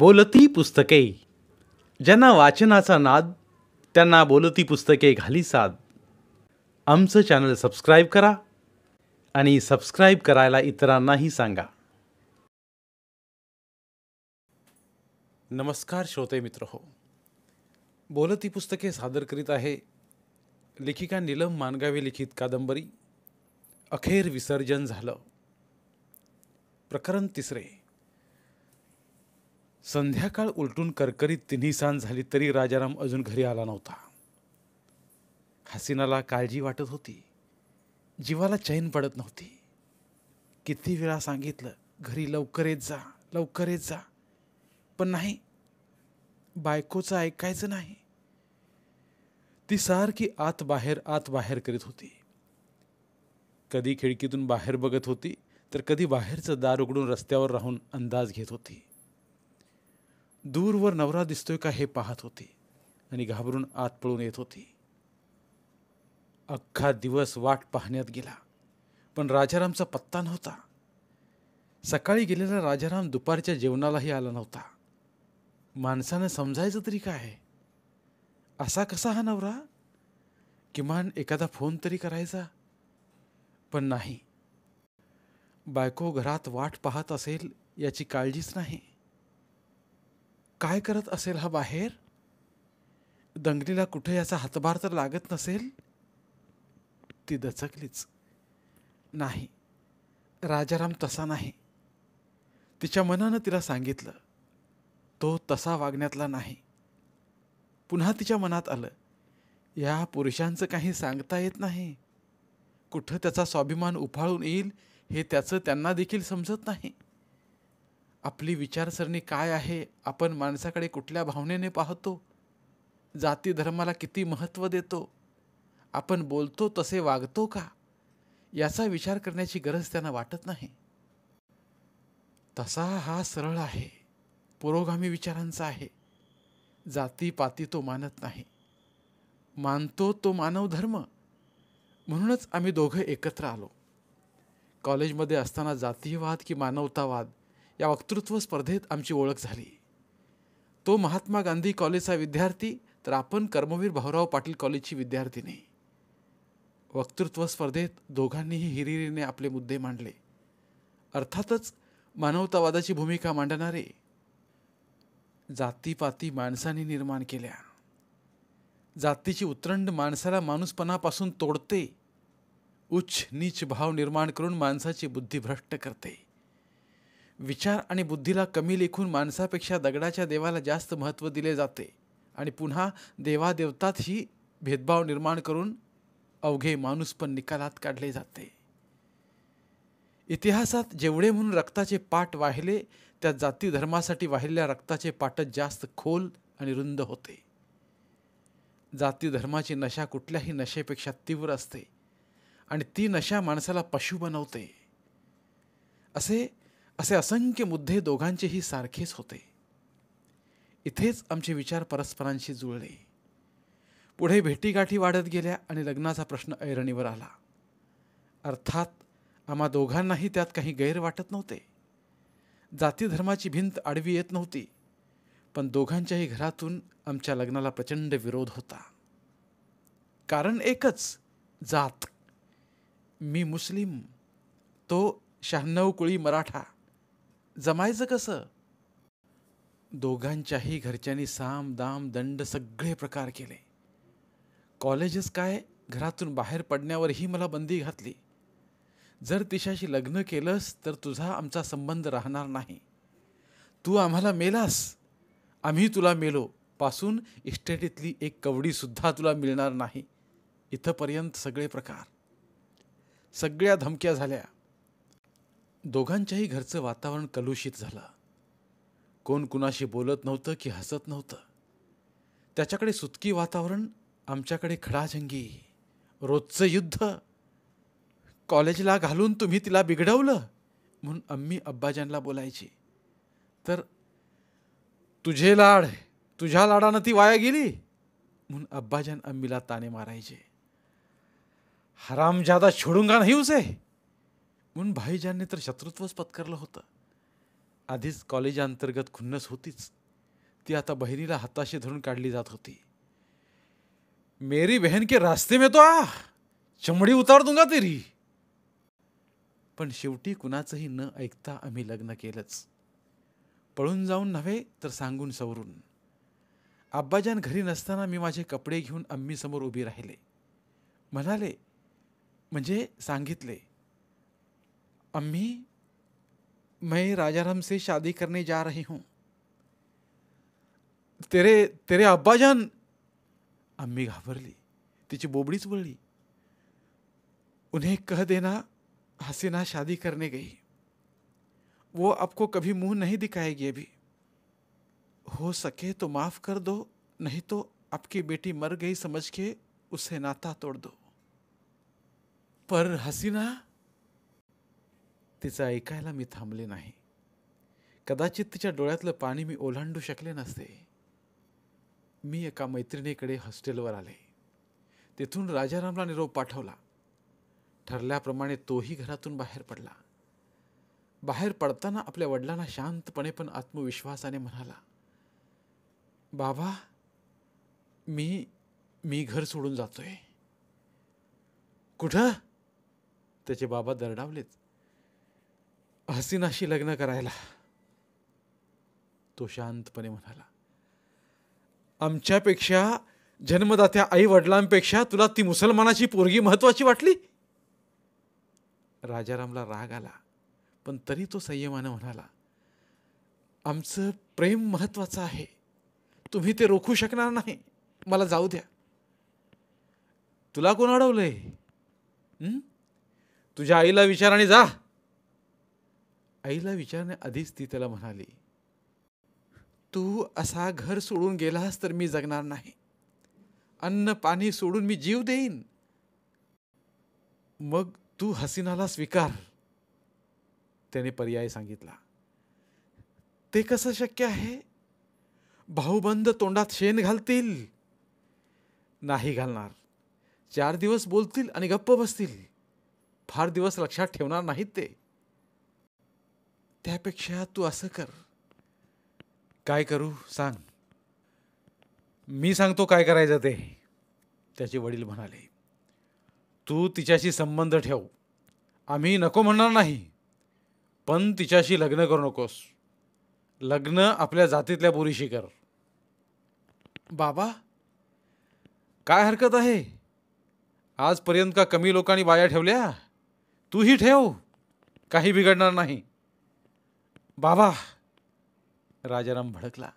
बोलती पुस्तके ज्यांना वाचनाचा नाद त्यांना बोलती पुस्तके घाली साद आमचं चॅनल सबस्क्राईब करा आणि सबस्क्राईब करायला इतरांनाही सांगा नमस्कार श्रोते मित्र हो बोलती पुस्तके सादर करीत आहे लेखिका नीलम मानगावे लिखित कादंबरी अखेर विसर्जन झालं प्रकरण तिसरे संध्याकाळ उलटून करकरीत तिन्ही सांज झाली तरी राजाराम अजून घरी आला नव्हता हसीनाला काळजी वाटत होती जीवाला चैन पडत नव्हती किती वेळा सांगितलं घरी लवकर येत जा लवकर येत जा पण नाही बायकोचं ऐकायचं नाही ती सारखी आत बाहेर आत बाहेर करीत होती कधी खिडकीतून बाहेर बघत होती तर कधी बाहेरचं दार उघडून रस्त्यावर राहून अंदाज घेत होती दूरवर नवरा दिसतोय का हे पाहत होती आणि घाबरून आत पळून येत होती अख्खा दिवस वाट पाहण्यात गेला पण राजारामचा पत्ता नव्हता सकाळी गेलेला राजाराम दुपारच्या जेवणालाही आला नव्हता माणसानं समजायचं तरी काय असा कसा हा नवरा किमान एखादा फोन तरी करायचा पण नाही बायको घरात वाट पाहत असेल याची काळजीच नाही काय करत असेल हा बाहेर दंगलीला कुठे याचा हातभार तर लागत नसेल ती दचकलीच नाही राजाराम तसा नाही तिच्या मनानं तिला सांगितलं तो तसा वागण्यातला नाही पुन्हा तिच्या मनात आलं या पुरुषांचं काही सांगता येत नाही कुठं त्याचा स्वाभिमान उफाळून येईल हे त्याचं त्यांना देखील समजत नाही आपली विचारसरणी काय आहे आपण माणसाकडे कुठल्या भावनेने पाहतो जाती धर्माला किती महत्त्व देतो आपण बोलतो तसे वागतो का याचा विचार करण्याची गरज त्यांना वाटत नाही तसा हा सरळ आहे पुरोगामी विचारांचा आहे जाती पाती तो मानत नाही मानतो तो मानव धर्म म्हणूनच आम्ही दोघं एकत्र आलो कॉलेजमध्ये असताना जातीवाद की मानवतावाद या वक्तृत्व स्पर्धेत आमची ओळख झाली तो महात्मा गांधी कॉलेजचा विद्यार्थी तर आपण कर्मवीर भाऊराव पाटील कॉलेजची विद्यार्थिनी वक्तृत्व स्पर्धेत दोघांनीही हिरिरीने आपले मुद्दे मांडले अर्थातच मानवतावादाची भूमिका मांडणारे जातीपाती माणसाने निर्माण केल्या जातीची उतरंड माणसाला माणूसपणापासून तोडते उच्च नीच भाव निर्माण करून माणसाची बुद्धी भ्रष्ट करते विचार आणि बुद्धीला कमी लेखून माणसापेक्षा दगडाच्या देवाला जास्त महत्त्व दिले जाते आणि पुन्हा देवादेवतातही भेदभाव निर्माण करून अवघे माणूस पण निकालात काढले जाते इतिहासात जेवढे म्हणून रक्ताचे पाट वाहिले त्या जाती धर्मासाठी वाहिलेल्या रक्ताचे पाटच जास्त खोल आणि रुंद होते जाती धर्माची नशा कुठल्याही नशेपेक्षा तीव्र असते आणि ती नशा माणसाला पशु बनवते असे असे असंख्य मुद्दे दोघांचेही सारखेच होते इथेच आमचे विचार परस्परांशी जुळले पुढे भेटीगाठी वाढत गेल्या आणि लग्नाचा प्रश्न ऐरणीवर आला अर्थात आम्हा दोघांनाही त्यात काही गैर वाटत नव्हते जाती धर्माची भिंत आडवी येत नव्हती पण दोघांच्याही घरातून आमच्या लग्नाला प्रचंड विरोध होता कारण एकच जात मी मुस्लिम तो शहाण्णव कुळी मराठा जमायचं कसं दोघांच्याही घरच्यांनी साम दाम दंड सगळे प्रकार केले कॉलेजेस काय घरातून बाहेर पडण्यावरही मला बंदी घातली जर तिच्याशी लग्न केलंस तर तुझा आमचा संबंध राहणार नाही तू आम्हाला मेलास आम्ही तुला मेलो पासून इस्टेटीतली एक कवडीसुद्धा तुला मिळणार नाही इथंपर्यंत सगळे प्रकार सगळ्या धमक्या झाल्या दोघांच्याही घरचं वातावरण कलुषित झालं कोण कुणाशी बोलत नव्हतं की हसत नव्हतं त्याच्याकडे सुतकी वातावरण आमच्याकडे खडाजंगी रोजचं युद्ध कॉलेजला घालून तुम्ही तिला बिघडवलं म्हणून अम्मी अब्बाजानला बोलायची तर तुझे लाड तुझ्या लाडानं ती वाया गेली म्हणून अब्बाजान अम्मीला ताने मारायचे हरामजादा छोडूंगा नाही उसे म्हणून भाईजानने तर शत्रुत्वच पत्करलं होतं आधीच अंतर्गत खुन्नस होतीच ती आता बहिणीला हाताशी धरून काढली जात होती मेरी बहन के रास्ते में तो आ चमडी उतार दूंगा तेरी पण शेवटी कुणाचंही न ऐकता आम्ही लग्न केलंच पळून जाऊन नव्हे तर सांगून सवरून आब्बाजान घरी नसताना मी माझे कपडे घेऊन आम्ही समोर उभी राहिले म्हणाले म्हणजे सांगितले अम्मी मैं राजाराम से शादी करने जा रही हूँ तेरे तेरे अब्बा जान अम्मी घाबरली तिची बोबडीच बोलली उन्हें कह देना हसीना शादी करने गई वो आपको कभी मुंह नहीं दिखाएगी अभी हो सके तो माफ कर दो नहीं तो आपकी बेटी मर गई समझ के उसे नाता तोड़ दो पर हसीना तिचं ऐकायला मी थांबले नाही कदाचित तिच्या डोळ्यातलं पाणी मी ओलांडू शकले नसते मी एका मैत्रिणीकडे हॉस्टेलवर आले तिथून राजारामला निरोप पाठवला ठरल्याप्रमाणे तोही घरातून बाहेर पडला बाहेर पडताना आपल्या वडिलांना शांतपणे पण आत्मविश्वासाने म्हणाला बाबा मी मी घर सोडून जातोय कुठं त्याचे बाबा दरडावलेच हसीनाशी लग्न करायला तो शांतपणे म्हणाला आमच्यापेक्षा जन्मदात्या आई वडिलांपेक्षा तुला ती मुसलमानाची पोरगी महत्वाची वाटली राजारामला राग आला पण तरी तो संयमानं म्हणाला आमचं प्रेम महत्वाचं आहे तुम्ही ते रोखू शकणार नाही मला जाऊ द्या तुला कोण अडवलंय तुझ्या आईला विचार आणि जा आईला विचारण्याआधीच ती त्याला म्हणाली तू असा घर सोडून गेलास तर मी जगणार नाही अन्न पाणी सोडून मी जीव देईन मग तू हसीनाला स्वीकार त्याने पर्याय सांगितला ते कसं शक्य आहे भाऊबंद तोंडात शेण घालतील नाही घालणार चार दिवस बोलतील आणि गप्प बसतील फार दिवस लक्षात ठेवणार नाहीत ते त्यापेक्षा तू असं कर काय करू सांग मी सांगतो काय करायचं ते त्याचे वडील म्हणाले तू तिच्याशी संबंध ठेव आम्ही नको म्हणणार नाही पण तिच्याशी लग्न करू नकोस लग्न आपल्या जातीतल्या पुरीशी कर बाबा काय हरकत आहे आजपर्यंत का कमी लोकांनी बाया ठेवल्या तूही ठेव काही बिघडणार नाही बाबा राजाराम भडकला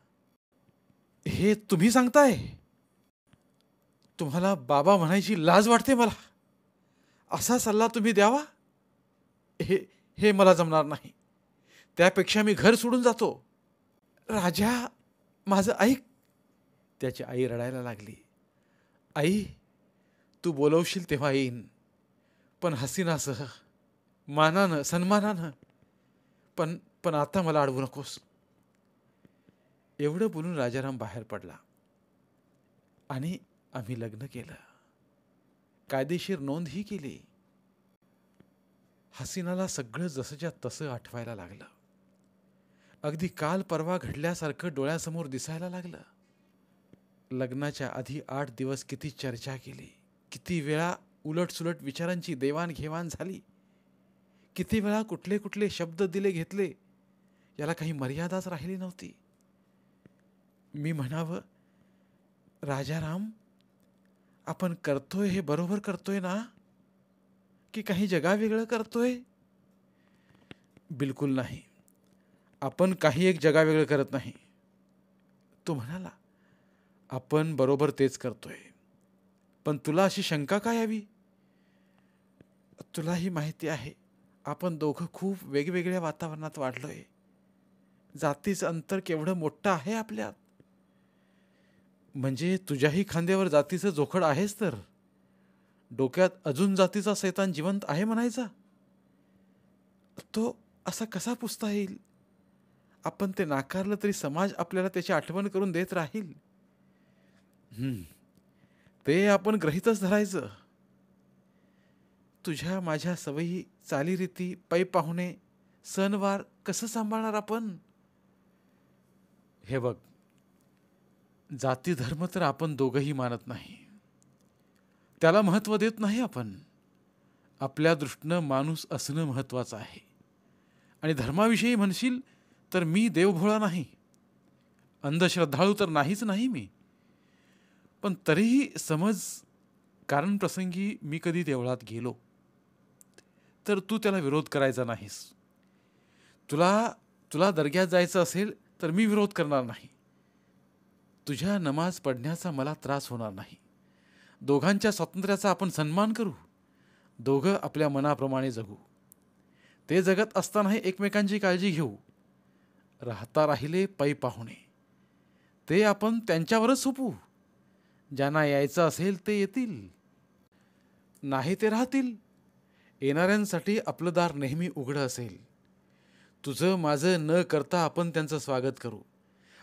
हे तुम्ही सांगताय तुम्हाला बाबा म्हणायची लाज वाटते मला असा सल्ला तुम्ही द्यावा हे हे मला जमणार नाही त्यापेक्षा मी घर सोडून जातो राजा माझं ऐक त्याची आई रडायला लागली आई तू बोलवशील तेव्हा येईन पण हसीनासह मानानं सन्मानानं पण पण आता मला अडवू नकोस एवढं बोलून राजाराम बाहेर पडला आणि आम्ही लग्न केलं कायदेशीर नोंदही केली हसीनाला सगळं जसंच्या तसं आठवायला लागलं अगदी काल परवा घडल्यासारखं डोळ्यासमोर दिसायला लागलं लग्नाच्या आधी आठ दिवस किती चर्चा केली किती वेळा उलटसुलट विचारांची देवाणघेवाण झाली किती वेळा कुठले कुठले शब्द दिले घेतले याला काही मर्यादाच राहिली नव्हती मी म्हणावं राजाराम आपण करतोय हे बरोबर करतोय ना की काही जगा जगावेगळं करतोय बिलकुल नाही आपण काही एक जगा वेगळं करत नाही तो म्हणाला आपण बरोबर तेच करतोय पण तुला अशी शंका काय यावी ही माहिती आहे आपण दोघं खूप वेगवेगळ्या वातावरणात वाढलोय जातीचं अंतर केवढं मोठं आहे आपल्यात म्हणजे तुझ्याही खांद्यावर जातीचं जोखड आहेच तर डोक्यात अजून जातीचा सैतान जिवंत आहे म्हणायचा तो असा कसा पुसता येईल आपण ते नाकारलं तरी समाज आपल्याला त्याची आठवण करून देत राहील ते आपण ग्रहितच धरायचं तुझ्या माझ्या सवयी चालीरीती पै पाहुणे सणवार कसं सांभाळणार आपण हे बघ जाती धर्म तर आपण दोघंही मानत नाही त्याला महत्त्व देत नाही आपण आपल्या दृष्टीनं माणूस असणं महत्त्वाचं आहे आणि धर्माविषयी म्हणशील तर मी देवभोळा नाही अंधश्रद्धाळू तर नाहीच नाही मी पण तरीही समज कारण प्रसंगी मी कधी देवळात गेलो तर तू त्याला विरोध करायचा नाहीस तुला तुला दर्ग्यात जायचं असेल तर मी विरोध करणार नाही तुझ्या नमाज पडण्याचा मला त्रास होणार नाही दोघांच्या स्वातंत्र्याचा आपण सन्मान करू दोघं आपल्या मनाप्रमाणे जगू ते जगत असतानाही एकमेकांची काळजी घेऊ राहता राहिले पै पाहुणे ते आपण त्यांच्यावरच सोपू ज्यांना यायचं असेल ते येतील नाही ते राहतील येणाऱ्यांसाठी आपलं दार नेहमी उघडं असेल तुझं माझं न करता आपण त्यांचं स्वागत करू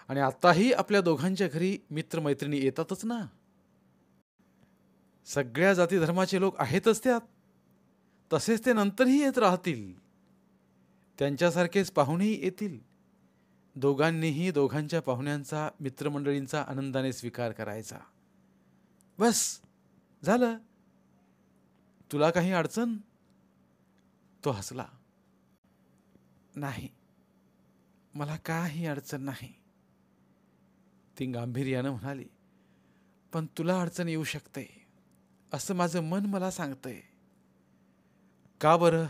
आणि आत्ताही आपल्या दोघांच्या घरी मित्रमैत्रिणी येतातच ना सगळ्या जाती धर्माचे लोक आहेतच त्यात तसेच ते नंतरही येत राहतील त्यांच्यासारखेच पाहुणेही येतील दोघांनीही दोघांच्या पाहुण्यांचा मित्रमंडळींचा आनंदाने स्वीकार करायचा बस झालं तुला काही अडचण तो हसला नाही मला काही अडचण नाही ती गांभीर्यानं म्हणाली पण तुला अडचण येऊ शकते असं माझं मन मला सांगतंय का बरं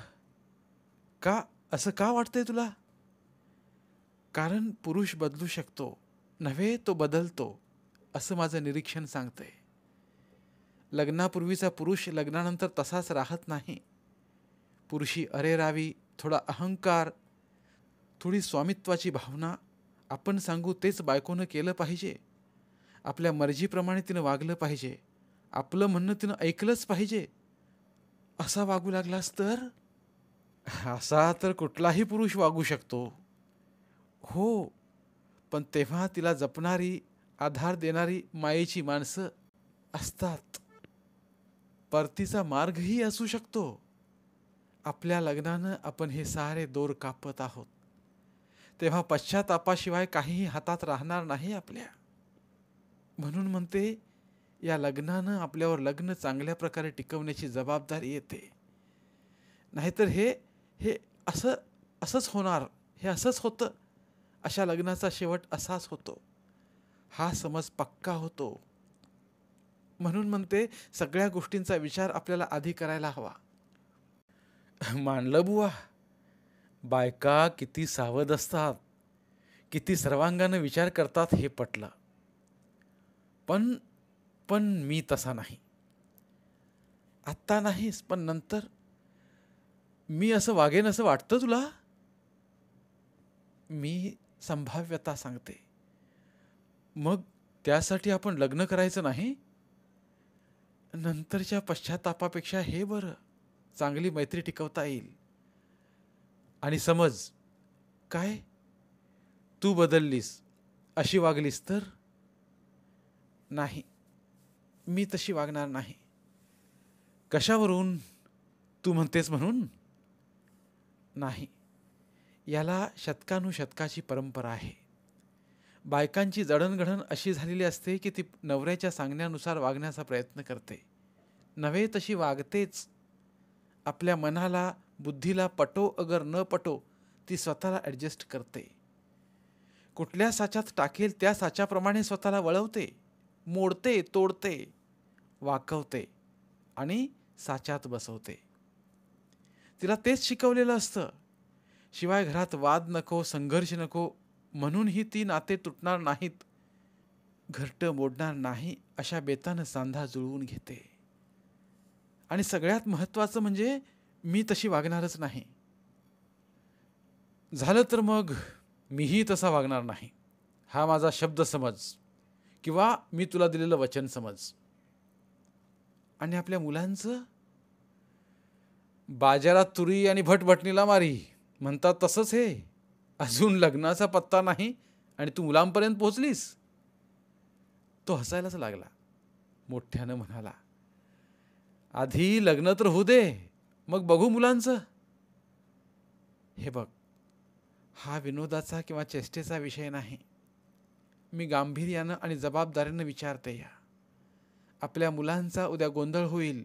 का असं का वाटतंय तुला कारण पुरुष बदलू शकतो नव्हे तो बदलतो असं माझं निरीक्षण सांगतंय लग्नापूर्वीचा पुरुष लग्नानंतर तसाच राहत नाही पुरुषी अरे रावी थोडा अहंकार थोडी स्वामित्वाची भावना आपण सांगू तेच बायकोनं केलं पाहिजे आपल्या मर्जीप्रमाणे तिनं वागलं पाहिजे आपलं म्हणणं तिनं ऐकलंच पाहिजे असा वागू लागलास तर असा तर कुठलाही पुरुष वागू शकतो हो पण तेव्हा तिला जपणारी आधार देणारी मायेची माणसं असतात परतीचा मार्गही असू शकतो आपल्या लग्नानं आपण हे सारे दोर कापत आहोत तेव्हा पश्चातापाशिवाय काहीही हातात राहणार नाही आपल्या म्हणून म्हणते या लग्नानं आपल्यावर लग्न चांगल्या प्रकारे टिकवण्याची जबाबदारी येते नाहीतर हे हे असं असंच होणार हे असंच होतं अशा लग्नाचा शेवट असाच होतो हा समज पक्का होतो म्हणून म्हणते सगळ्या गोष्टींचा विचार आपल्याला आधी करायला हवा मानलं बुवा बायका किती सावध असतात किती सर्वांगाने विचार करतात हे पटलं पण पण मी तसा नाही आत्ता नाहीस पण नंतर मी असं वागेन असं वाटतं तुला मी संभाव्यता सांगते मग त्यासाठी आपण लग्न करायचं नाही नंतरच्या पश्चातापापेक्षा हे बरं चांगली मैत्री टिकवता येईल आणि समज काय तू बदललीस अशी वागलीस तर नाही मी तशी वागणार नाही कशावरून तू म्हणतेस म्हणून नाही याला शतकानुशतकाची परंपरा आहे बायकांची जडणघडण अशी झालेली असते की ती नवऱ्याच्या सांगण्यानुसार वागण्याचा प्रयत्न करते नव्हे तशी वागतेच आपल्या मनाला बुद्धीला पटो अगर न पटो ती स्वतःला ॲडजस्ट करते कुठल्या साच्यात टाकेल त्या साच्याप्रमाणे स्वतःला वळवते मोडते तोडते वाकवते आणि साच्यात बसवते तिला तेच शिकवलेलं असतं शिवाय घरात वाद नको संघर्ष नको म्हणूनही ती नाते तुटणार नाहीत घरटं मोडणार नाही अशा बेतानं सांधा जुळवून घेते आणि सगळ्यात महत्त्वाचं म्हणजे मी तशी वागणारच नाही झालं तर मग मीही तसा वागणार नाही हा माझा शब्द समज किंवा मी तुला दिलेलं वचन समज आणि आपल्या मुलांचं बाजारात तुरी आणि भटभटणीला मारी म्हणतात तसंच हे अजून लग्नाचा पत्ता नाही आणि तू मुलांपर्यंत पोहोचलीस तो हसायलाच लागला मोठ्यानं म्हणाला आधी लग्न तर होऊ दे मग बघू मुलांचं हे बघ हा विनोदाचा किंवा चेष्टेचा विषय नाही मी गांभीर्यानं आणि जबाबदारीनं विचारते या आपल्या मुलांचा उद्या गोंधळ होईल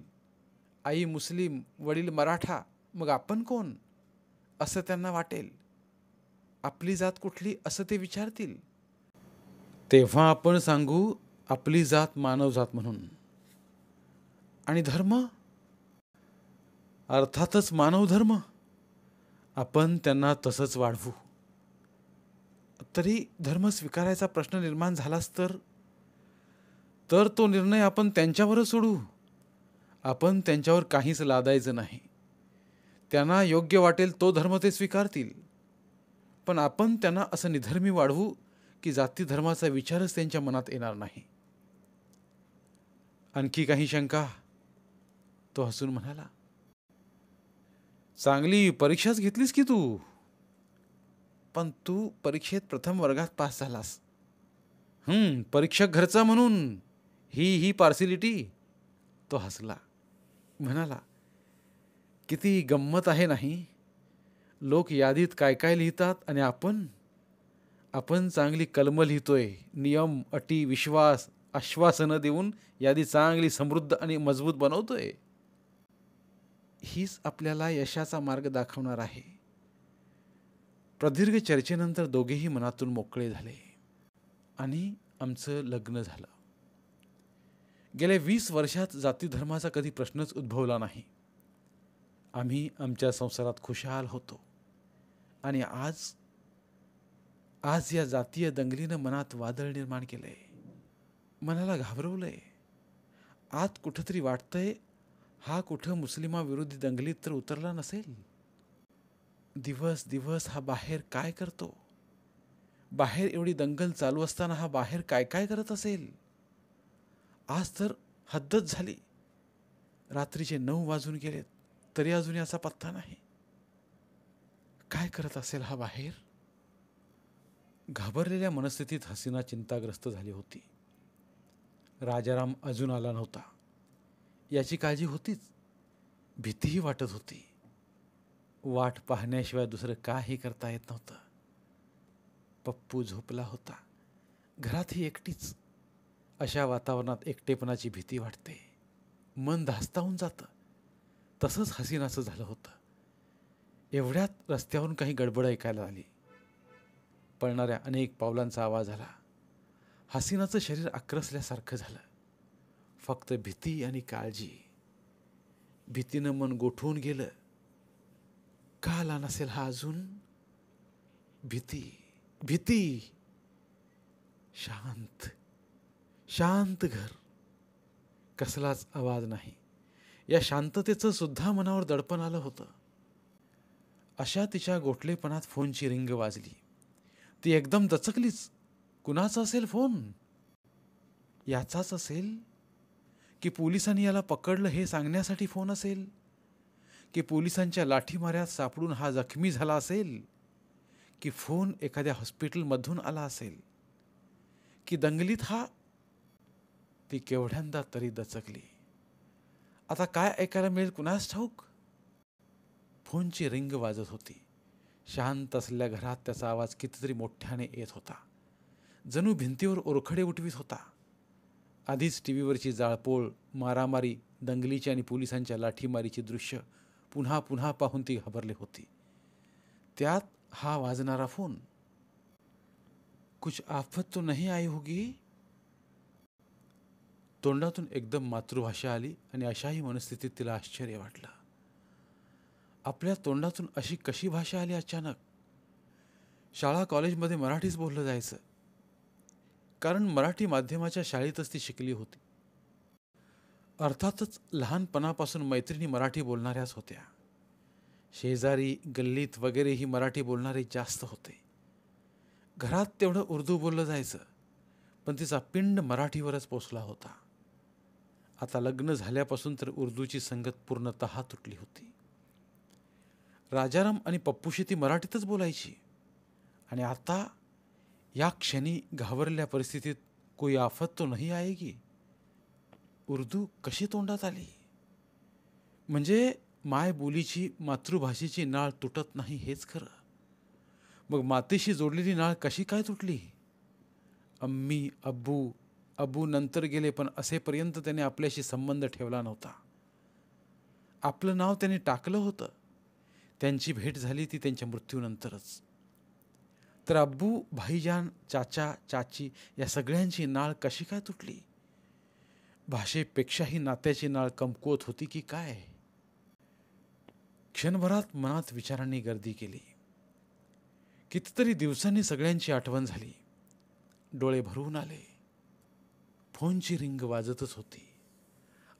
आई मुस्लिम वडील मराठा मग आपण कोण असं त्यांना वाटेल आपली जात कुठली असं ते विचारतील तेव्हा आपण सांगू आपली जात मानव जात म्हणून आणि धर्म अर्थातच मानवधर्म आपण त्यांना तसंच वाढवू तरी धर्म स्वीकारायचा प्रश्न निर्माण झालाच तर तर तो निर्णय आपण त्यांच्यावरच सोडू आपण त्यांच्यावर काहीच लादायचं नाही त्यांना योग्य वाटेल तो धर्म ते स्वीकारतील पण आपण त्यांना असं निधर्मी वाढवू की जाती धर्माचा विचारच त्यांच्या मनात येणार नाही आणखी काही शंका तो हसून म्हणाला चांगली परीक्षाच घेतलीस की तू पण तू परीक्षेत प्रथम वर्गात पास झालास परीक्षक घरचा म्हणून ही ही पार्सिलिटी तो हसला म्हणाला किती गंमत आहे नाही लोक यादीत काय काय लिहितात आणि आपण आपण चांगली कलमं लिहितोय नियम अटी विश्वास आश्वासनं देऊन यादी चांगली समृद्ध आणि मजबूत बनवतोय हीच आपल्याला यशाचा मार्ग दाखवणार आहे प्रदीर्घ चर्चेनंतर दोघेही मनातून मोकळे झाले आणि आमचं लग्न झालं गेल्या वीस वर्षात जाती धर्माचा कधी प्रश्नच उद्भवला नाही आम्ही आमच्या संसारात खुशाल होतो आणि आज आज या जातीय दंगलीनं मनात वादळ निर्माण केलंय मनाला घाबरवलंय आत कुठंतरी वाटतंय हा कुठं मुस्लिमाविरोधी दंगलीत तर उतरला नसेल दिवस दिवस हा बाहेर काय करतो बाहेर एवढी दंगल चालू असताना हा बाहेर काय काय करत असेल आज तर हद्दच झाली रात्रीचे नऊ वाजून गेलेत तरी अजूनही असा पत्ता नाही काय करत असेल हा बाहेर घाबरलेल्या मनस्थितीत हसीना चिंताग्रस्त झाली होती राजाराम अजून आला नव्हता याची काळजी होतीच भीतीही वाटत होती वाट पाहण्याशिवाय दुसरं काही करता येत नव्हतं पप्पू झोपला होता घरातही एकटीच अशा वातावरणात एकटेपणाची भीती वाटते मन धास्तावून जातं तसंच हसीनाचं झालं होतं एवढ्यात रस्त्यावरून काही गडबड ऐकायला आली पळणाऱ्या अनेक पावलांचा आवाज आला हसीनाचं शरीर आक्रसल्यासारखं झालं फक्त भीती आणि काळजी भीतीनं मन गोठवून गेलं का आला नसेल हा अजून भीती भीती शांत शांत घर कसलाच आवाज नाही या शांततेचं सुद्धा मनावर दडपण आलं होतं अशा तिच्या गोठलेपणात फोनची रिंग वाजली ती एकदम दचकलीच कुणाचा असेल फोन याचाच असेल की पोलिसांनी याला पकडलं हे सांगण्यासाठी फोन असेल की पोलिसांच्या लाठीमाऱ्यात सापडून हा जखमी झाला असेल की फोन एखाद्या हॉस्पिटलमधून आला असेल की दंगलीत हा ती केवढ्यांदा तरी दचकली आता काय ऐकायला मिळेल कुणास ठाऊक फोनची रिंग वाजत होती शांत असलेल्या घरात त्याचा आवाज कितीतरी मोठ्याने येत होता जणू भिंतीवर ओरखडे उठवीत होता आधीच टी व्हीवरची जाळपोळ मारामारी दंगलीची आणि पोलिसांच्या लाठीमारीची दृश्य पुन्हा पुन्हा पाहून ती घाबरली होती त्यात हा वाजणारा फोन कुछ आफत तो नाही आई होगी तोंडातून एकदम मातृभाषा आली आणि अशाही मनस्थितीत तिला आश्चर्य वाटलं आपल्या तोंडातून अशी कशी भाषा आली अचानक शाळा कॉलेजमध्ये मराठीच बोललं जायचं कारण मराठी माध्यमाच्या शाळेतच ती शिकली होती अर्थातच लहानपणापासून मैत्रिणी मराठी बोलणाऱ्याच होत्या शेजारी गल्लीत वगैरे ही मराठी बोलणारे जास्त होते घरात तेवढं उर्दू बोललं जायचं पण तिचा पिंड मराठीवरच पोचला होता आता लग्न झाल्यापासून तर उर्दूची संगत पूर्णत तुटली होती राजाराम आणि पप्पूशी ती मराठीतच बोलायची आणि आता या क्षणी घाबरल्या परिस्थितीत कोई आफत तो नाही आएगी उर्दू कशी तोंडात आली म्हणजे मायबोलीची मातृभाषेची नाळ तुटत नाही हेच खरं मग मातेशी जोडलेली नाळ कशी काय तुटली अम्मी अब्बू अब्बू नंतर गेले पण असेपर्यंत त्याने आपल्याशी संबंध ठेवला नव्हता आपलं नाव त्याने टाकलं होतं त्यांची भेट झाली ती त्यांच्या मृत्यूनंतरच तर अब्बू भाईजान चाचा चाची या सगळ्यांची नाळ कशी काय तुटली भाषेपेक्षाही नात्याची नाळ कमकुवत होती की काय क्षणभरात मनात विचारांनी गर्दी केली कितीतरी दिवसांनी सगळ्यांची आठवण झाली डोळे भरून आले फोनची रिंग वाजतच होती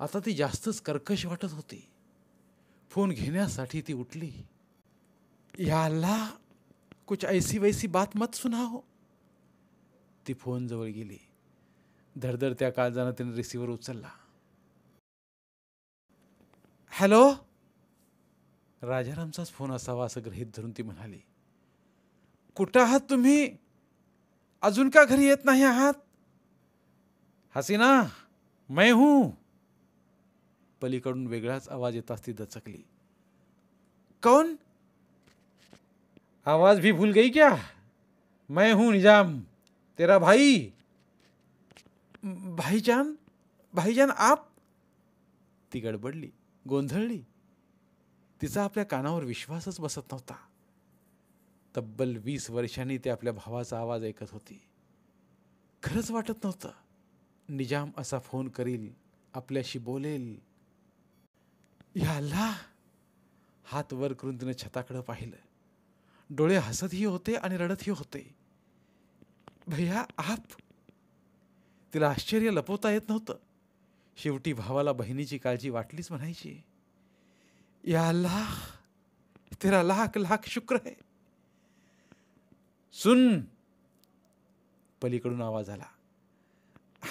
आता ती जास्तच कर्कश वाटत होती फोन घेण्यासाठी ती उठली याला कुछ ऐसी वैसी बात मत सुना हो ती फोन जवळ गेली धडधड त्या काळजानं तिने रिसिव्हर उचलला हॅलो राजारामचाच फोन असावा असं गृहीत धरून ती म्हणाली कुठं आहात तुम्ही अजून का घरी येत नाही आहात हसीना मैं हूं पलीकडून वेगळाच आवाज येताच ती दचकली कौन आवाज़ भी भूल गई क्या मैं हूं निजाम तेरा भाई भाईजान भाईजान आप ती गडबडली गोंधळली तिचा आपल्या कानावर विश्वासच बसत नव्हता तब्बल वीस वर्षांनी ते आपल्या भावाचा आवाज ऐकत होती खरंच वाटत नव्हतं निजाम असा फोन करील आपल्याशी बोलेल या हात वर करून तिने छताकडं पाहिलं डोळे हसतही होते आणि रडतही होते भैया आप तिला आश्चर्य लपवता येत नव्हतं शेवटी भावाला बहिणीची काळजी वाटलीच म्हणायची या लाख तेरा लाख लाख शुक्र आहे सुन पलीकडून आवाज आला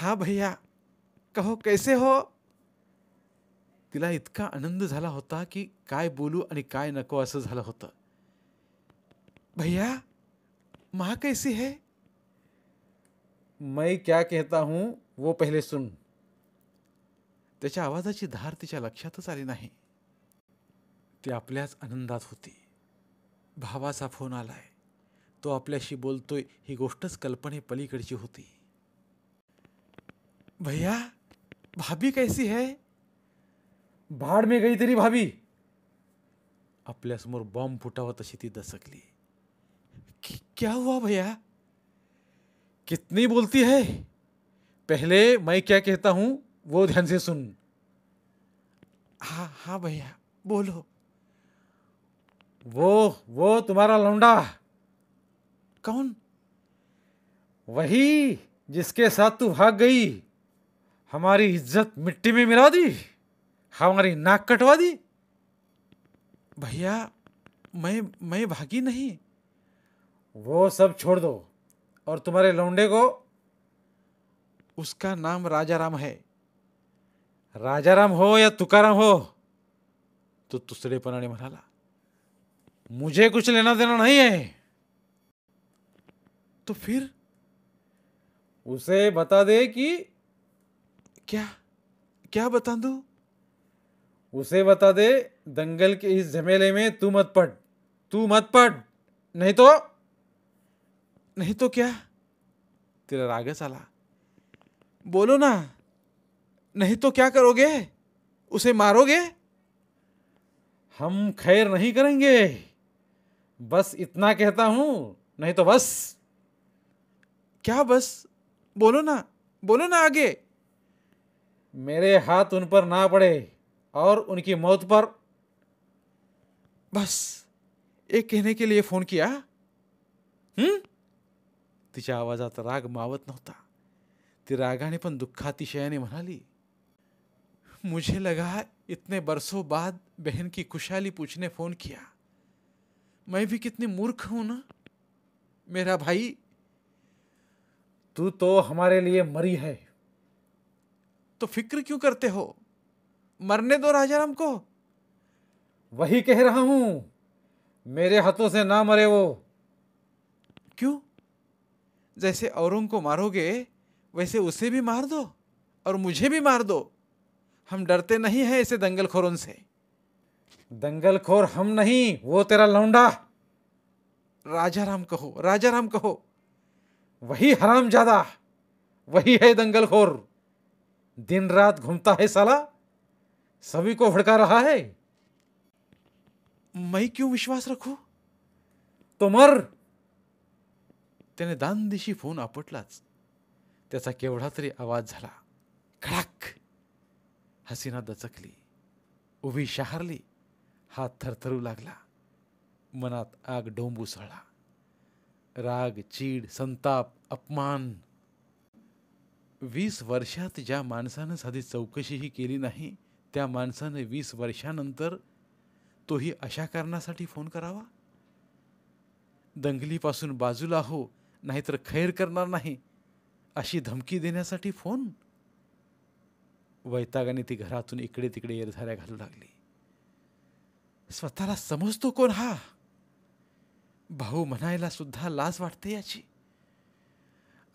हा भैया कहो कैसे हो तिला इतका आनंद झाला होता की काय बोलू आणि काय नको असं झालं होतं भैया माँ कैसी है मैं क्या कहता हूँ वो पहले सुन त्याच्या आवाजाची धार तिच्या लक्षातच आली नाही ती आपल्याच आनंदात होती भावाचा फोन आलाय तो आपल्याशी बोलतोय ही गोष्टच कल्पने पलीकडची होती भैया भाभी कैसी है भाड में गई तरी भाभी आपल्यासमोर बॉम्ब फुटावा तशी ती दसकली क्या हुआ भैया कितनी बोलती है पहले मैं क्या कहता हूं वो ध्यान से सुन हाँ हाँ भैया बोलो वो वो तुम्हारा लौंडा कौन वही जिसके साथ तू भाग गई हमारी इज्जत मिट्टी में मिला दी हमारी नाक कटवा दी भैया मैं मैं भागी नहीं वो सब छोड़ दो और तुम्हारे लौंडे को उसका नाम राजाराम है राजाराम हो या तुकाराम हो तो तुसरेपणा ने मनाला मुझे कुछ लेना देना नहीं है तो फिर उसे बता दे कि क्या क्या बता दू उसे बता दे दंगल के इस झमेले में तू मत पढ़ तू मत पढ़ नहीं तो नहीं तो क्या तेरा रागे साला बोलो ना नहीं तो क्या करोगे उसे मारोगे हम खैर नहीं करेंगे बस इतना कहता हूं नहीं तो बस क्या बस बोलो ना बोलो ना आगे मेरे हाथ उन पर ना पड़े और उनकी मौत पर बस एक कहने के लिए फोन किया हम्म तिच्या आवाजात राग मावत नव्हता ती रागाने पण दुःखातिशयाने म्हणाली मुझे लगा इतने बरसों बाद बहन की खुशहाली पूछने फ़ोन किया मैं भी कितनी मूर्ख हूं ना मेरा भाई तू तो हमारे लिए मरी है तो फिक्र क्यों करते हो मरने दो राजा राम को वही कह रहा हूं मेरे हाथों से ना मरे वो क्यों जैसे औरों को मारोगे वैसे उसे भी मार दो और मुझे भी मार दो हम डरते नहीं हैं ऐसे दंगलखोरों से दंगलखोर हम नहीं वो तेरा लौंडा राजा राम कहो राजा राम कहो वही हराम ज्यादा वही है दंगलखोर दिन रात घूमता है साला सभी को भड़का रहा है मैं क्यों विश्वास रखू तो मर त्याने दानदिशी फोन आपटलाच त्याचा केवढा तरी आवाज झाला खडाक हसीना दचकली उभी शहारली हात थरथरू लागला मनात आग डोंबू सळला राग चीड संताप अपमान वीस वर्षात ज्या माणसानं साधी चौकशीही केली नाही त्या माणसाने वीस वर्षानंतर तोही अशा कारणासाठी फोन करावा दंगलीपासून बाजूला हो नाहीतर खैर करणार नाही अशी धमकी देण्यासाठी फोन वैतागाने ती घरातून इकडे तिकडे एरझाऱ्या घालू लागली स्वतःला समजतो कोण हा भाऊ म्हणायला सुद्धा लाज वाटते याची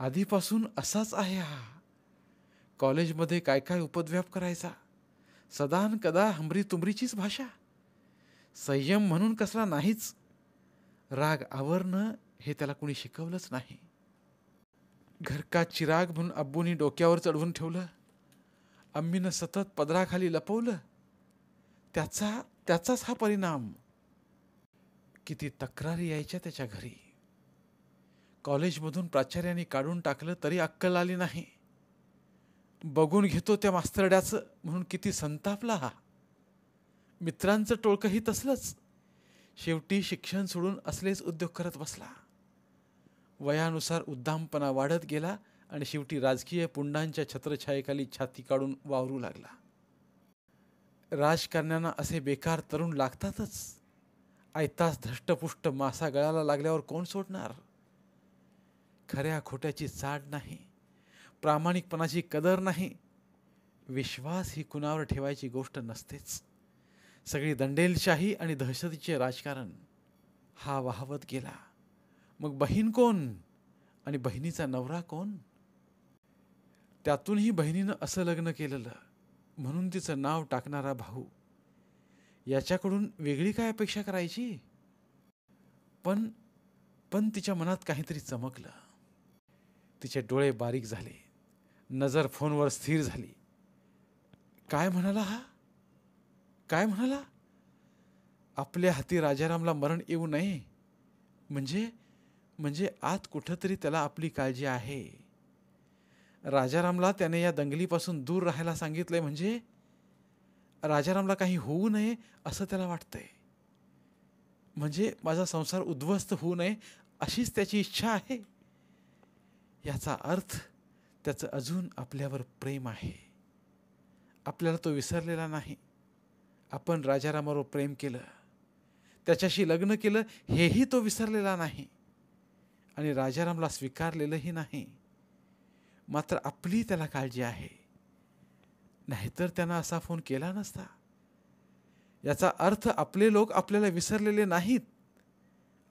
आधीपासून असाच आहे हा कॉलेजमध्ये काय काय उपद्व्याप करायचा सदान कदा हमरी तुमरीचीच भाषा संयम म्हणून कसला नाहीच राग आवरणं हे त्याला कुणी शिकवलंच नाही घरका चिराग म्हणून अब्बूनी डोक्यावर चढवून ठेवलं अम्मीनं सतत पदराखाली लपवलं त्याचा त्याचाच हा परिणाम किती तक्रारी यायच्या त्याच्या घरी कॉलेजमधून प्राचार्यांनी काढून टाकलं तरी अक्कल आली नाही बघून घेतो त्या मास्तरड्याचं म्हणून किती संतापला हा मित्रांचं टोळकंही तसलंच शेवटी शिक्षण सोडून असलेच उद्योग करत बसला वयानुसार उद्दामपणा वाढत गेला आणि शेवटी राजकीय पुंडांच्या छत्रछायेखाली छाती काढून वावरू लागला राजकारण्यांना असे बेकार तरुण लागतातच आयतास धष्टपुष्ट मासा गळाला लागल्यावर कोण सोडणार खऱ्या खोट्याची चाड नाही प्रामाणिकपणाची कदर नाही विश्वास ही कुणावर ठेवायची गोष्ट नसतेच सगळी दंडेलशाही आणि दहशतीचे राजकारण हा वाहवत गेला मग बहीण कोण आणि बहिणीचा नवरा कोण त्यातूनही बहिणीनं असं लग्न केलेलं म्हणून तिचं नाव टाकणारा भाऊ याच्याकडून वेगळी काय अपेक्षा करायची पण पण तिच्या मनात काहीतरी चमकलं तिचे डोळे बारीक झाले नजर फोनवर स्थिर झाली काय म्हणाला हा काय म्हणाला आपल्या हाती राजारामला मरण येऊ नये म्हणजे म्हणजे आत कुठंतरी त्याला आपली काळजी आहे राजारामला त्याने या दंगलीपासून दूर राहायला सांगितलंय म्हणजे राजारामला काही होऊ नये असं त्याला वाटतंय म्हणजे माझा संसार उद्ध्वस्त होऊ नये अशीच त्याची इच्छा आहे याचा अर्थ त्याचं अजून आपल्यावर प्रेम आहे आपल्याला तो विसरलेला नाही आपण राजारामावर प्रेम केलं त्याच्याशी लग्न केलं हेही तो विसरलेला नाही आणि राजारामला स्वीकारलेलंही नाही मात्र आपली त्याला काळजी आहे नाहीतर त्यांना असा फोन केला नसता याचा अर्थ आपले लोक आपल्याला विसरलेले नाहीत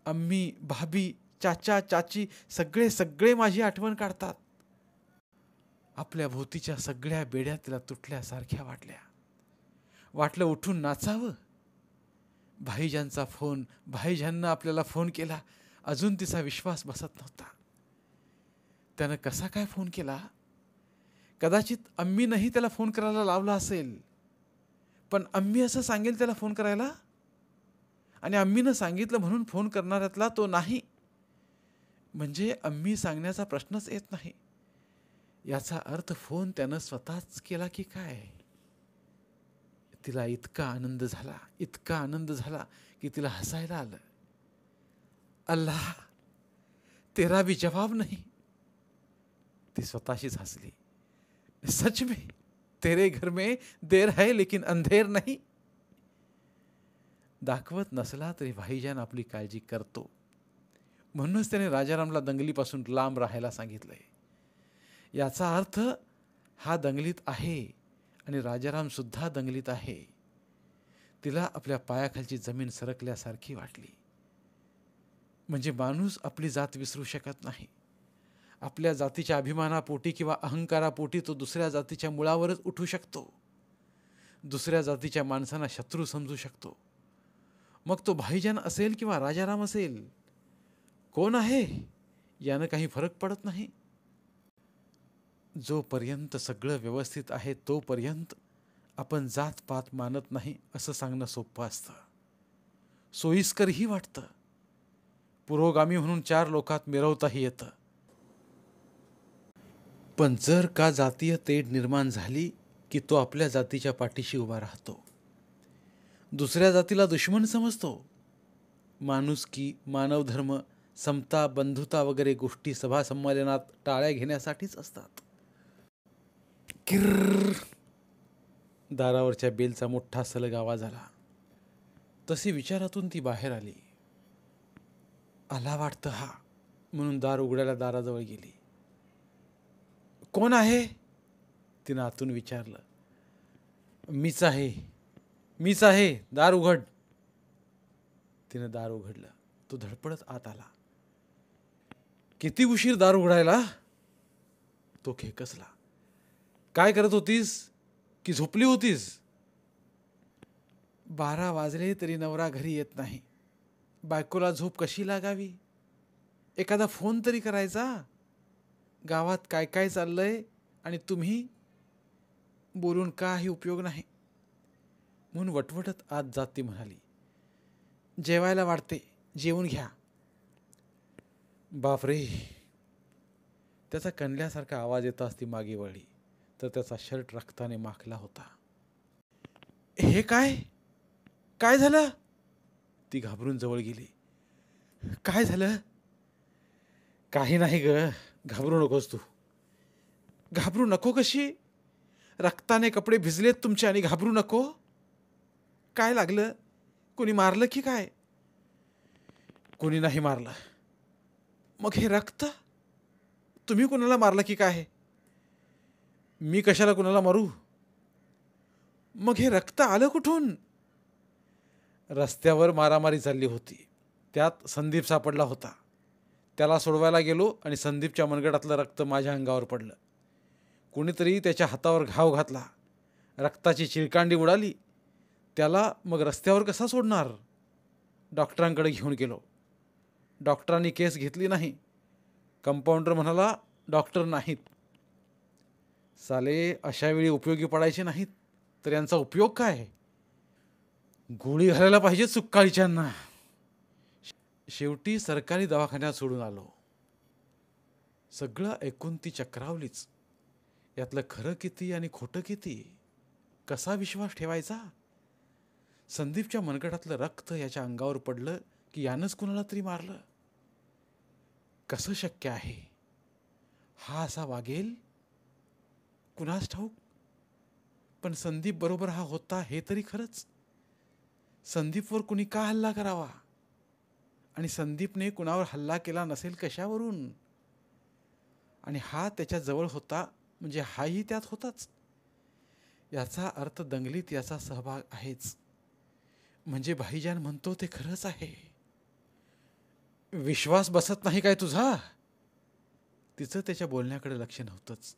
आम्ही भाभी चाचा चाची सगळे सगळे माझी आठवण काढतात आपल्या भोवतीच्या सगळ्या बेड्या तिला तुटल्यासारख्या वाटल्या वाटलं उठून नाचावं भाईजांचा फोन भाईजांना आपल्याला फोन केला अजून तिचा विश्वास बसत नव्हता त्यानं कसा काय फोन केला कदाचित अम्मीनंही त्याला फोन करायला लावला असेल पण अम्मी असं सांगेल त्याला फोन करायला आणि अम्मीनं सांगितलं म्हणून फोन करणाऱ्यातला तो नाही म्हणजे अम्मी सांगण्याचा प्रश्नच येत नाही याचा अर्थ फोन त्यानं स्वतःच केला की काय तिला इतका आनंद झाला इतका आनंद झाला की तिला हसायला आलं अल्लाह तेरा भी जवाब नहीं ती स्वतःशीच हसली सच में तेरे घर में देर है लेकिन अंधेर नाही दाखवत नसला तरी भाईजान आपली काळजी करतो म्हणूनच त्याने राजारामला दंगलीपासून लांब राहायला सांगितलंय याचा अर्थ हा दंगलीत आहे आणि राजारामसुद्धा दंगलीत आहे तिला आपल्या पायाखालची जमीन सरकल्यासारखी वाटली म्हणजे माणूस आपली जात विसरू शकत नाही आपल्या जातीच्या अभिमानापोटी किंवा अहंकारापोटी तो दुसऱ्या जातीच्या मुळावरच उठू शकतो दुसऱ्या जातीच्या माणसांना शत्रू समजू शकतो मग तो भाईजान असेल किंवा राजाराम असेल कोण आहे यानं काही फरक पडत नाही जोपर्यंत सगळं व्यवस्थित आहे तोपर्यंत आपण जातपात मानत नाही असं सांगणं सोपं असतं सोयीस्करही वाटतं पुरोगामी म्हणून चार लोकात मिरवताही येतं पण जर का जातीय तेढ निर्माण झाली की तो आपल्या जातीच्या पाठीशी उभा राहतो दुसऱ्या जातीला दुश्मन समजतो की मानवधर्म समता बंधुता वगैरे गोष्टी सभा संमेलनात टाळ्या घेण्यासाठीच असतात किर्र दारावरच्या बेलचा मोठा सलग आवाज आला तशी विचारातून ती बाहेर आली आला वाटतं हा म्हणून दार उघडायला दाराजवळ गेली कोण आहे तिनं आतून विचारलं मीच आहे मीच आहे दार उघड तिनं दार उघडलं तो धडपडत आत आला किती उशीर दार उघडायला तो खेकसला काय करत होतीस की झोपली होतीस बारा वाजले तरी नवरा घरी येत नाही बायकोला झोप कशी लागावी एखादा फोन तरी करायचा गावात काय काय चाललंय आणि तुम्ही बोलून काही उपयोग नाही म्हणून वटवटत आत जाती म्हणाली जेवायला वाढते जेवून घ्या बापरे त्याचा कणल्यासारखा आवाज येत ती मागे वळली तर त्याचा शर्ट रक्ताने माखला होता हे काय काय झालं ती घाबरून जवळ गेली काय झालं काही नाही ग घाबरू नकोस तू घाबरू नको कशी रक्ताने कपडे भिजलेत तुमचे आणि घाबरू नको काय लागलं कोणी मारलं की काय कोणी नाही मारलं मग हे रक्त तुम्ही कोणाला मारलं की काय मी कशाला कोणाला मारू मग हे रक्त आलं कुठून रस्त्यावर मारामारी चालली होती त्यात संदीप सापडला होता त्याला सोडवायला गेलो आणि संदीपच्या मनगटातलं रक्त माझ्या अंगावर पडलं कोणीतरी त्याच्या हातावर घाव घातला रक्ताची चिळकांडी उडाली त्याला मग रस्त्यावर कसा सोडणार डॉक्टरांकडे घेऊन गेलो डॉक्टरांनी केस घेतली नाही कंपाऊंडर म्हणाला डॉक्टर नाहीत साले अशावेळी उपयोगी पडायचे नाहीत तर यांचा उपयोग काय आहे गोळी घालायला पाहिजे सुक्काळीच्यांना शेवटी सरकारी दवाखान्यात सोडून आलो सगळं ऐकून ती चक्रावलीच यातलं खरं किती आणि खोटं किती कसा विश्वास ठेवायचा संदीपच्या मनगटातलं रक्त याच्या अंगावर पडलं की यानंच कुणाला तरी मारलं कसं शक्य आहे हा असा वागेल कुणास ठाऊक पण संदीप बरोबर हा होता हे तरी खरंच संदीपवर कुणी का हल्ला करावा आणि संदीपने कुणावर हल्ला केला नसेल कशावरून आणि हा त्याच्याजवळ होता म्हणजे हाही त्यात होताच याचा अर्थ दंगलीत याचा सहभाग आहेच म्हणजे भाईजान म्हणतो ते खरंच आहे विश्वास बसत नाही काय तुझा तिचं त्याच्या बोलण्याकडे लक्ष नव्हतंच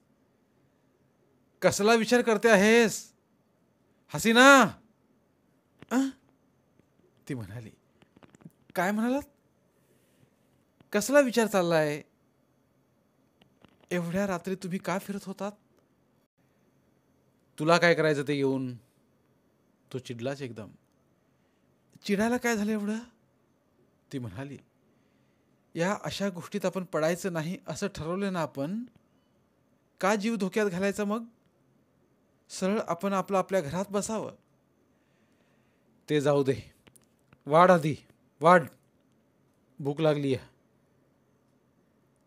कसला विचार करते आहेस हसीना ती म्हणाली काय म्हणालात कसला विचार चाललाय एवढ्या रात्री तुम्ही का फिरत होतात तुला काय करायचं ते येऊन तो चिडलाच एकदम चिडायला काय झालं एवढं ती म्हणाली या अशा गोष्टीत आपण पडायचं नाही असं ठरवलं ना आपण का जीव धोक्यात घालायचा मग सरळ आपण आपलं आपल्या घरात बसावं ते जाऊ दे वाढ आधी वाढ भूक लागली आहे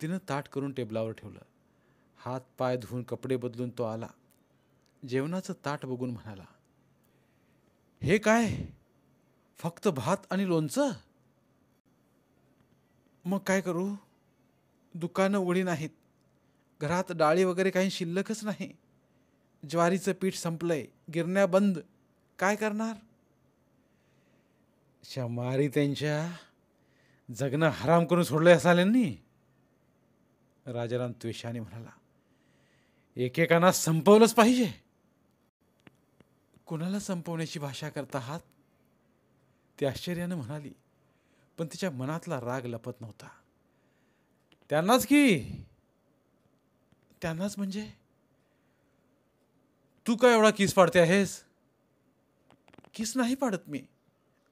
तिनं ताट करून टेबलावर ठेवलं हात पाय धुवून कपडे बदलून तो आला जेवणाचं ताट बघून म्हणाला हे काय फक्त भात आणि लोणचं मग काय करू दुकानं उघडी नाहीत घरात डाळी वगैरे काही शिल्लकच नाही ज्वारीचं पीठ संपलंय गिरण्या बंद काय करणार शमारी त्यांच्या जगणं हराम करून सोडलं साल्यांनी राजाराम त्वेषाने म्हणाला एकेकाना संपवलंच पाहिजे कुणाला संपवण्याची भाषा करता आहात ती आश्चर्यानं म्हणाली पण तिच्या मनातला राग लपत नव्हता त्यांनाच की त्यांनाच म्हणजे तू काय एवढा किस पाडते आहेस किस नाही पाडत मी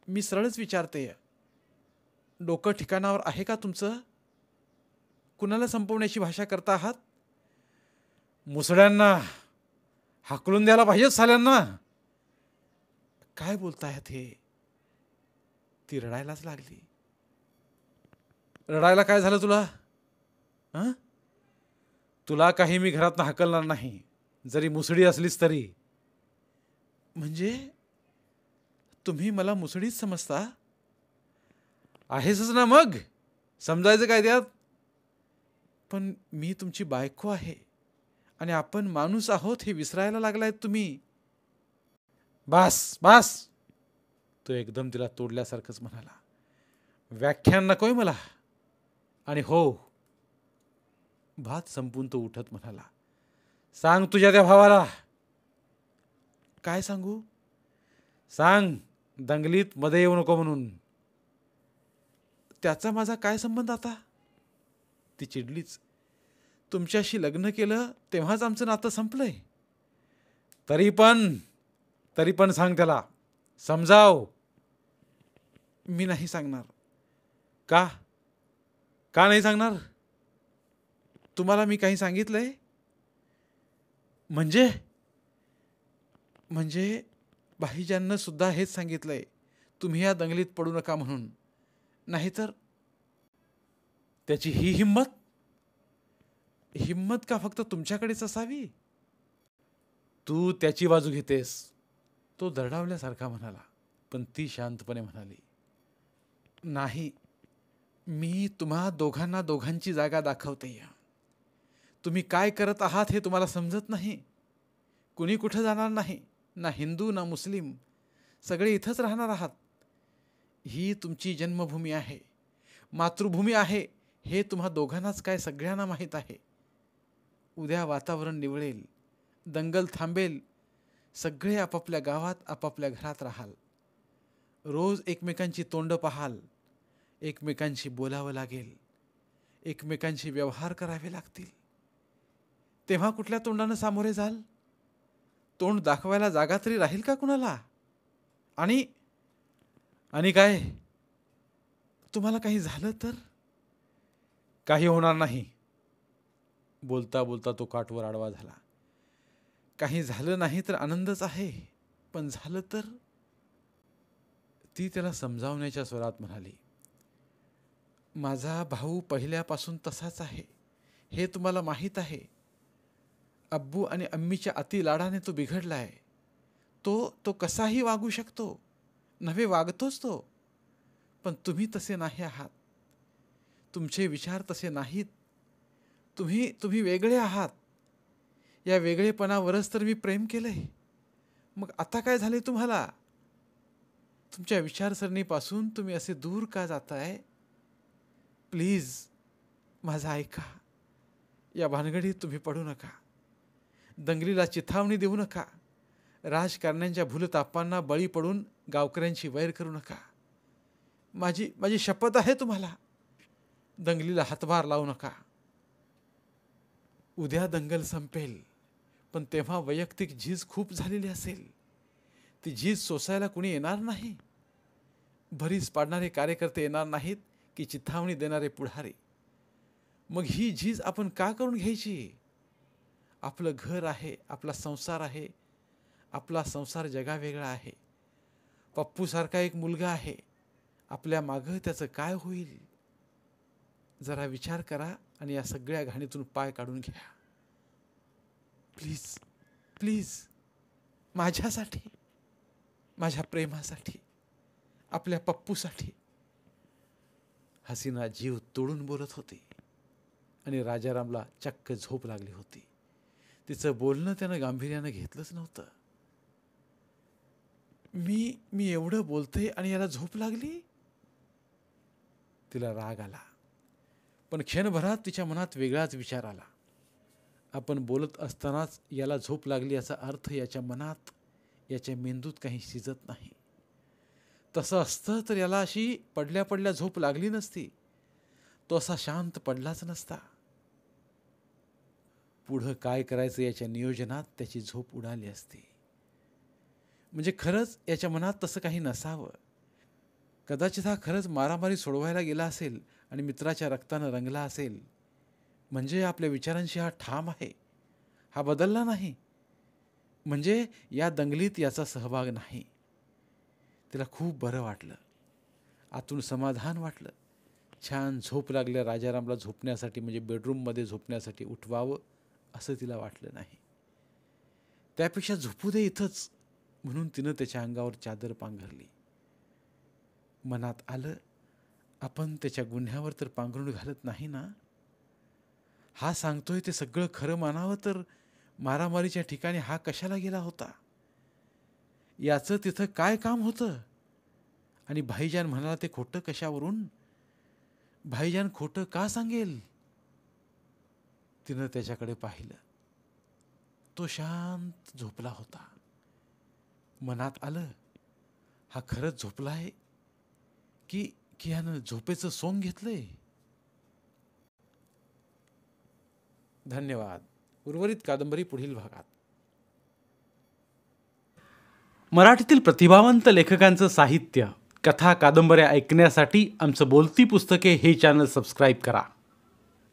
मी सरळच विचारते डोकं ठिकाणावर आहे का तुमचं कुणाला संपवण्याची भाषा करता आहात मुसड्यांना हाकलून द्यायला पाहिजेच साल्यांना काय बोलतायत हे ती रडायलाच लागली रडायला काय झालं तुला तुला काही मी घरात हाकलणार नाही जरी मुसळी असलीच तरी म्हणजे तुम्ही मला मुसळीत समजता आहेस ना मग समजायचं काय त्यात पण मी तुमची बायको आहे आणि आपण माणूस आहोत हे विसरायला लागलायत तुम्ही बास बास तो एकदम तिला तोडल्यासारखंच म्हणाला व्याख्यान नकोय मला आणि हो भात संपून तो उठत म्हणाला सांग तुझ्या त्या भावाला काय सांगू सांग दंगलीत मध्ये येऊ नको म्हणून त्याचा माझा काय संबंध आता ती चिडलीच तुमच्याशी लग्न केलं तेव्हाच आमचं नातं संपलंय तरी पण तरी पण सांग त्याला समजाव मी नाही सांगणार का का नाही सांगणार तुम्हाला मी काही सांगितलंय म्हणजे म्हणजे भाईजाननं सुद्धा हेच सांगितलं आहे तुम्ही या दंगलीत पडू नका म्हणून नाहीतर त्याची ही हिंमत हिंमत का फक्त तुमच्याकडेच असावी तू त्याची बाजू घेतेस तो दरडावल्यासारखा म्हणाला पण ती शांतपणे म्हणाली नाही मी तुम्हा दोघांना दोघांची जागा दाखवते या तुम्ही काय करत आहात हे तुम्हाला समजत नाही कुणी कुठं जाणार नाही ना हिंदू ना मुस्लिम सगळे इथंच राहणार आहात ही तुमची जन्मभूमी आहे मातृभूमी आहे हे तुम्हा दोघांनाच काय सगळ्यांना माहीत आहे उद्या वातावरण निवळेल दंगल थांबेल सगळे आपापल्या गावात आपापल्या घरात राहाल रोज एकमेकांची तोंड पाहाल एकमेकांशी बोलावं लागेल एकमेकांशी व्यवहार करावे लागतील तेव्हा कुठल्या तोंडानं सामोरे जाल तोंड दाखवायला जागा तरी राहील का कुणाला आणि आणि काय तुम्हाला काही झालं तर काही होणार नाही बोलता बोलता तो काठवर आडवा झाला काही झालं नाही तर आनंदच आहे पण झालं तर ती त्याला समजावण्याच्या स्वरात म्हणाली माझा भाऊ पहिल्यापासून तसाच आहे हे तुम्हाला माहीत आहे अब्बू आणि अम्मीच्या अति लाडाने तो बिघडला आहे तो तो कसाही वागू शकतो नव्हे वागतोच तो पण तुम्ही तसे नाही आहात तुमचे विचार तसे नाहीत तुम्ही तुम्ही वेगळे आहात या वेगळेपणावरच तर मी प्रेम केलं आहे मग आता काय झाले तुम्हाला तुमच्या विचारसरणीपासून तुम्ही असे दूर का जाताय प्लीज माझा ऐका या भानगडीत तुम्ही पडू नका दंगलीला चिथावणी देऊ नका राजकारण्यांच्या भूलतापांना बळी पडून गावकऱ्यांशी वैर करू नका माझी माझी शपथ आहे तुम्हाला दंगलीला हातभार लावू नका उद्या दंगल संपेल पण तेव्हा वैयक्तिक झीज खूप झालेली असेल ती झीज सोसायला कुणी येणार नाही भरीस पाडणारे कार्यकर्ते येणार नाहीत की चिथावणी देणारे पुढारी मग ही झीज आपण का करून घ्यायची आपलं घर आहे आपला संसार आहे आपला संसार जगावेगळा आहे पप्पूसारखा एक मुलगा आहे आपल्या मागं त्याचं काय होईल जरा विचार करा आणि या सगळ्या घाणीतून पाय काढून घ्या प्लीज प्लीज माझ्यासाठी माझ्या प्रेमासाठी आपल्या पप्पूसाठी हसीना जीव तोडून बोलत होती आणि राजारामला चक्क झोप लागली होती तिचं बोलणं त्यानं गांभीर्यानं घेतलंच नव्हतं मी मी एवढं बोलते आणि याला झोप लागली तिला राग आला पण क्षणभरात तिच्या मनात वेगळाच विचार आला आपण बोलत असतानाच याला झोप लागली याचा अर्थ याच्या मनात याच्या मेंदूत काही शिजत नाही तसं असतं तर याला अशी पडल्या पडल्या झोप लागली नसती तो असा शांत पडलाच नसता पुढं काय करायचं याच्या नियोजनात त्याची झोप उडाली असते म्हणजे खरंच याच्या मनात तसं काही नसावं कदाचित हा खरंच मारामारी सोडवायला गेला असेल आणि मित्राच्या रक्तानं रंगला असेल म्हणजे आपल्या विचारांशी हा ठाम आहे हा बदलला नाही म्हणजे या दंगलीत याचा सहभाग नाही तिला खूप बरं वाटलं आतून समाधान वाटलं छान झोप लागल्या राजारामला झोपण्यासाठी म्हणजे बेडरूममध्ये झोपण्यासाठी उठवावं असं तिला वाटलं नाही त्यापेक्षा झोपू दे इथंच म्हणून तिनं त्याच्या अंगावर चादर पांघरली मनात आलं आपण त्याच्या गुन्ह्यावर तर पांघरून घालत नाही ना हा सांगतोय ते सगळं खरं मानावं तर मारामारीच्या ठिकाणी हा कशाला गेला होता याचं तिथं काय काम होतं आणि भाईजान म्हणाला ते खोटं कशावरून भाईजान खोटं का सांगेल तिनं त्याच्याकडे पाहिलं तो शांत झोपला होता मनात आलं हा खरंच झोपला आहे की की ह्यानं झोपेचं सोंग घेतलंय धन्यवाद उर्वरित कादंबरी पुढील भागात मराठीतील प्रतिभावंत लेखकांचं साहित्य कथा कादंबऱ्या ऐकण्यासाठी आमचं बोलती पुस्तके हे चॅनल सबस्क्राईब करा